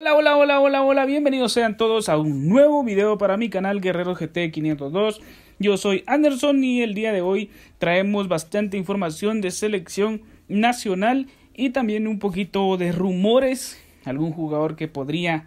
Hola, hola, hola, hola, hola, bienvenidos sean todos a un nuevo video para mi canal Guerrero GT 502. Yo soy Anderson y el día de hoy traemos bastante información de selección nacional y también un poquito de rumores, algún jugador que podría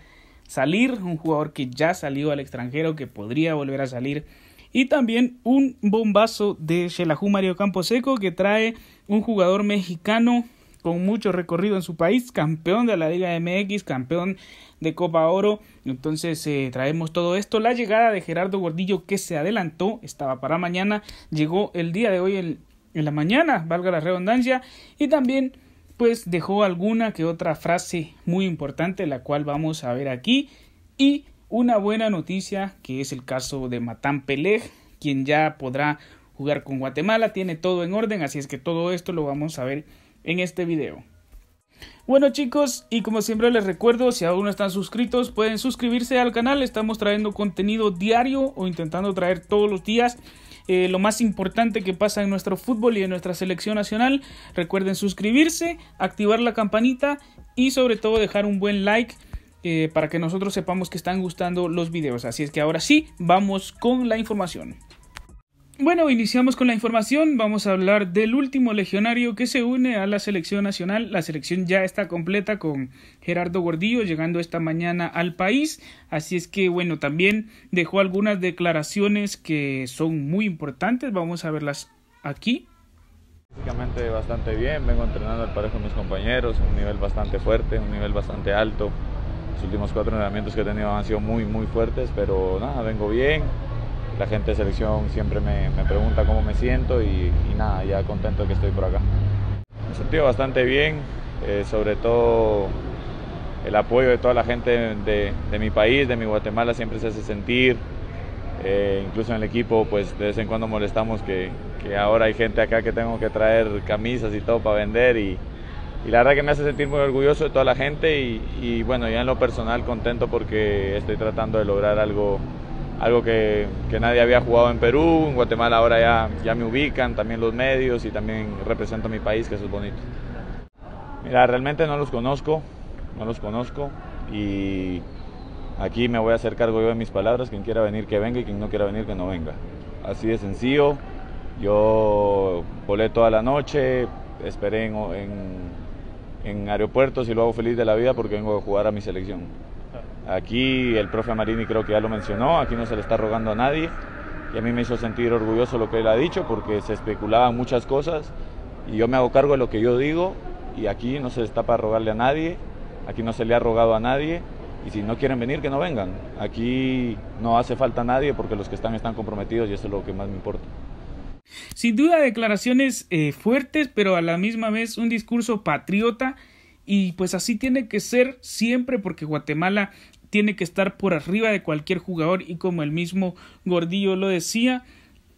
salir, un jugador que ya salió al extranjero que podría volver a salir y también un bombazo de Shelahu Mario Camposeco que trae un jugador mexicano con mucho recorrido en su país, campeón de la Liga MX, campeón de Copa Oro. Entonces eh, traemos todo esto. La llegada de Gerardo Gordillo que se adelantó, estaba para mañana, llegó el día de hoy en, en la mañana, valga la redundancia, y también pues dejó alguna que otra frase muy importante, la cual vamos a ver aquí, y una buena noticia que es el caso de Matán Peleg, quien ya podrá jugar con Guatemala, tiene todo en orden, así es que todo esto lo vamos a ver en este video. Bueno chicos, y como siempre les recuerdo, si aún no están suscritos, pueden suscribirse al canal. Estamos trayendo contenido diario o intentando traer todos los días eh, lo más importante que pasa en nuestro fútbol y en nuestra selección nacional. Recuerden suscribirse, activar la campanita y sobre todo dejar un buen like eh, para que nosotros sepamos que están gustando los videos. Así es que ahora sí, vamos con la información. Bueno, iniciamos con la información. Vamos a hablar del último legionario que se une a la selección nacional. La selección ya está completa con Gerardo Gordillo llegando esta mañana al país. Así es que, bueno, también dejó algunas declaraciones que son muy importantes. Vamos a verlas aquí. Básicamente bastante bien. Vengo entrenando al parejo con mis compañeros. Un nivel bastante fuerte, un nivel bastante alto. Los últimos cuatro entrenamientos que he tenido han sido muy, muy fuertes, pero nada, vengo bien la gente de selección siempre me, me pregunta cómo me siento y, nada, ya contento que estoy por acá. Me he sentido bastante bien, eh, sobre todo el apoyo de toda la gente de, de, mi país, de mi Guatemala, siempre se hace sentir. Eh, incluso en el equipo, pues de vez en cuando molestamos que, que, ahora hay gente acá que tengo que traer camisas y todo para vender y, y la verdad que me hace sentir muy orgulloso de toda la gente y, y bueno, ya en lo personal contento porque estoy tratando de lograr algo algo que, nadie había jugado en Perú, en Guatemala ahora ya, ya me ubican, también los medios y también represento a mi país, que eso es bonito. Mira, realmente no los conozco, no los conozco y aquí me voy a hacer cargo yo de mis palabras, quien quiera venir que venga y quien no quiera venir que no venga. Así de sencillo, yo volé toda la noche, esperé en, en aeropuertos y lo hago feliz de la vida porque vengo a jugar a mi selección. Aquí el profe Marini creo que ya lo mencionó, aquí no se le está rogando a nadie y a mí me hizo sentir orgulloso lo que él ha dicho porque se especulaban muchas cosas y yo me hago cargo de lo que yo digo y aquí no se está para rogarle a nadie, aquí no se le ha rogado a nadie y si no quieren venir que no vengan, aquí no hace falta nadie porque los que están están comprometidos y eso es lo que más me importa. Sin duda declaraciones eh, fuertes pero a la misma vez un discurso patriota y pues así tiene que ser siempre porque Guatemala tiene que estar por arriba de cualquier jugador y como el mismo Gordillo lo decía,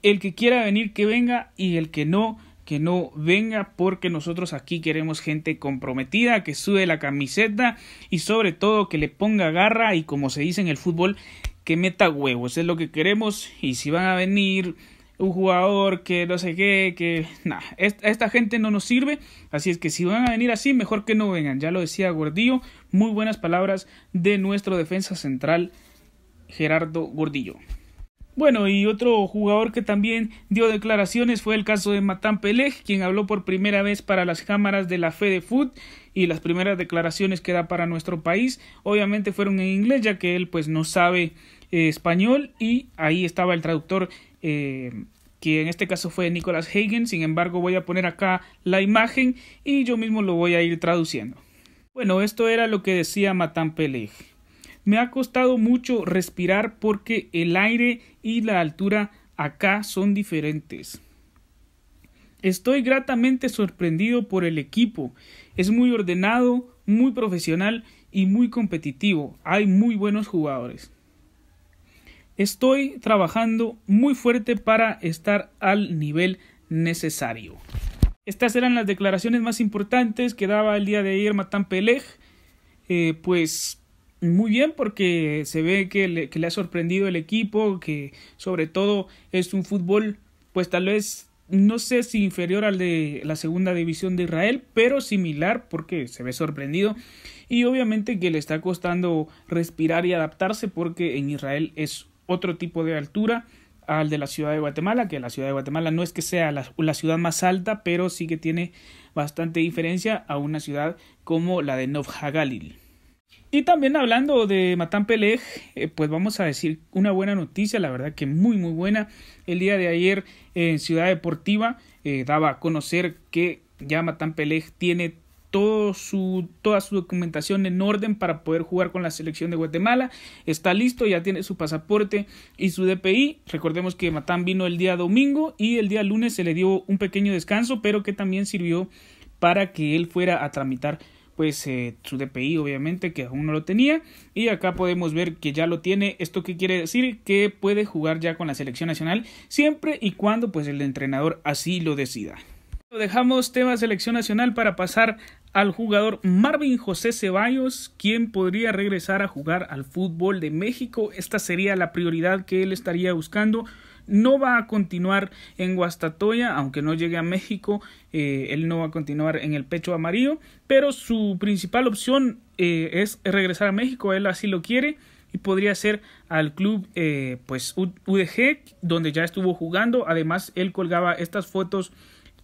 el que quiera venir que venga y el que no que no venga porque nosotros aquí queremos gente comprometida que sube la camiseta y sobre todo que le ponga garra y como se dice en el fútbol que meta huevos es lo que queremos y si van a venir un jugador que no sé qué, que nada, esta, gente no nos sirve, así es que si van a venir así, mejor que no vengan, ya lo decía Gordillo, muy buenas palabras de nuestro defensa central Gerardo Gordillo. Bueno, y otro jugador que también dio declaraciones fue el caso de Matan Pelej, quien habló por primera vez para las cámaras de la Fede Foot y las primeras declaraciones que da para nuestro país, obviamente fueron en inglés, ya que él pues no sabe eh, español y ahí estaba el traductor eh, que en este caso fue Nicolas Hagen. Sin embargo, voy a poner acá la imagen y yo mismo lo voy a ir traduciendo. Bueno, esto era lo que decía Matan Peleg. Me ha costado mucho respirar porque el aire y la altura acá son diferentes. Estoy gratamente sorprendido por el equipo. Es muy ordenado, muy profesional y muy competitivo. Hay muy buenos jugadores estoy trabajando muy fuerte para estar al nivel necesario. Estas eran las declaraciones más importantes que daba el día de ayer Matan Pelej. Eh, pues muy bien porque se ve que le, que le, ha sorprendido el equipo, que sobre todo es un fútbol pues tal vez no sé si inferior al de la segunda división de Israel, pero similar porque se ve sorprendido y obviamente que le está costando respirar y adaptarse porque en Israel es otro tipo de altura al de la ciudad de Guatemala, que la ciudad de Guatemala no es que sea la, ciudad más alta, pero sí que tiene bastante diferencia a una ciudad como la de Novjagalil. Y también hablando de Matán eh, pues vamos a decir una buena noticia, la verdad que muy muy buena. El día de ayer en Ciudad Deportiva eh, daba a conocer que ya Matán Pelej tiene su, toda su documentación en orden para poder jugar con la selección de Guatemala. Está listo, ya tiene su pasaporte y su DPI. Recordemos que Matán vino el día domingo y el día lunes se le dio un pequeño descanso, pero que también sirvió para que él fuera a tramitar pues eh, su DPI obviamente que aún no lo tenía y acá podemos ver que ya lo tiene esto que quiere decir que puede jugar ya con la selección nacional siempre y cuando pues el entrenador así lo decida dejamos tema selección nacional para pasar al jugador Marvin José Ceballos, quien podría regresar a jugar al fútbol de México. Esta sería la prioridad que él estaría buscando. No va a continuar en Guastatoya, aunque no llegue a México, eh, él no va a continuar en el pecho amarillo, pero su principal opción eh, es regresar a México, él así lo quiere y podría ser al club eh, pues UDG, donde ya estuvo jugando. Además, él colgaba estas fotos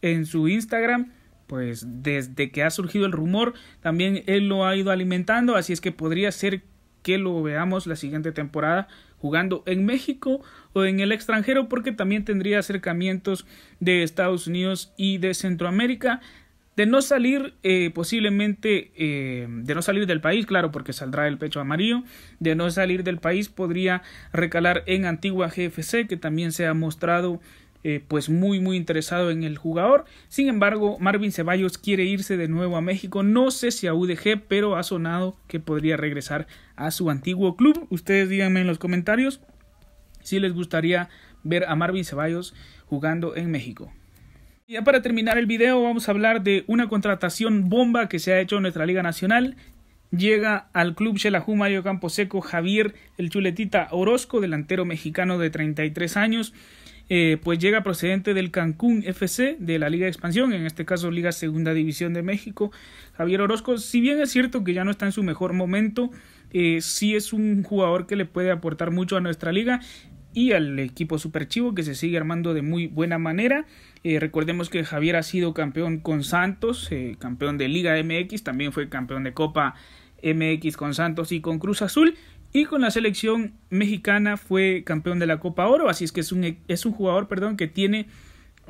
en su Instagram pues desde que ha surgido el rumor, también él lo ha ido alimentando, así es que podría ser que lo veamos la siguiente temporada jugando en México o en el extranjero, porque también tendría acercamientos de Estados Unidos y de Centroamérica. De no salir, eh, posiblemente, eh, de no salir del país, claro, porque saldrá el pecho amarillo, de no salir del país podría recalar en Antigua GFC, que también se ha mostrado eh, pues muy muy interesado en el jugador. Sin embargo, Marvin Ceballos quiere irse de nuevo a México. No sé si a UDG, pero ha sonado que podría regresar a su antiguo club. Ustedes díganme en los comentarios si les gustaría ver a Marvin Ceballos jugando en México. Ya para terminar el video vamos a hablar de una contratación bomba que se ha hecho en nuestra Liga Nacional. Llega al club Mayo Camposeco Javier El Chuletita Orozco, delantero mexicano de 33 años. Eh, pues llega procedente del Cancún FC de la Liga de Expansión, en este caso Liga Segunda División de México. Javier Orozco, si bien es cierto que ya no está en su mejor momento, eh, sí es un jugador que le puede aportar mucho a nuestra liga y al equipo Superchivo que se sigue armando de muy buena manera. Eh, recordemos que Javier ha sido campeón con Santos, campeón de Liga MX, también fue campeón de Copa MX con Santos y con Cruz Azul y con la selección mexicana fue campeón de la Copa Oro, así es que es un, e, es un jugador perdón, que tiene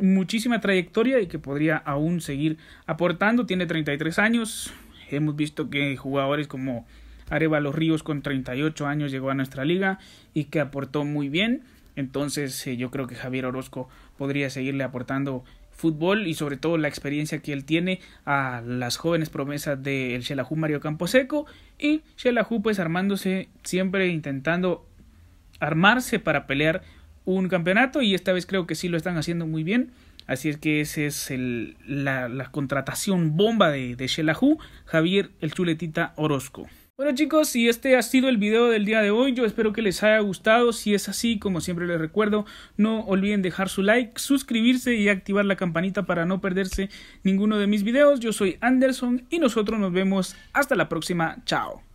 muchísima trayectoria y que podría aún seguir aportando. Tiene 33 años, hemos visto que jugadores como los Ríos con 38 años llegó a nuestra liga y que aportó muy bien. Entonces eh, yo creo que Javier Orozco podría seguirle aportando fútbol y sobre todo la experiencia que él tiene a las jóvenes promesas del Shelahu Mario Camposeco y Shelahu pues armándose siempre intentando armarse para pelear un campeonato y esta vez creo que sí lo están haciendo muy bien. Así es que esa es el, la, la, contratación bomba de, de Javier el Chuletita Orozco. Bueno chicos, y este ha sido el video del día de hoy, yo espero que les haya gustado, si es así, como siempre les recuerdo, no olviden dejar su like, suscribirse y activar la campanita para no perderse ninguno de mis videos, yo soy Anderson y nosotros nos vemos hasta la próxima, chao.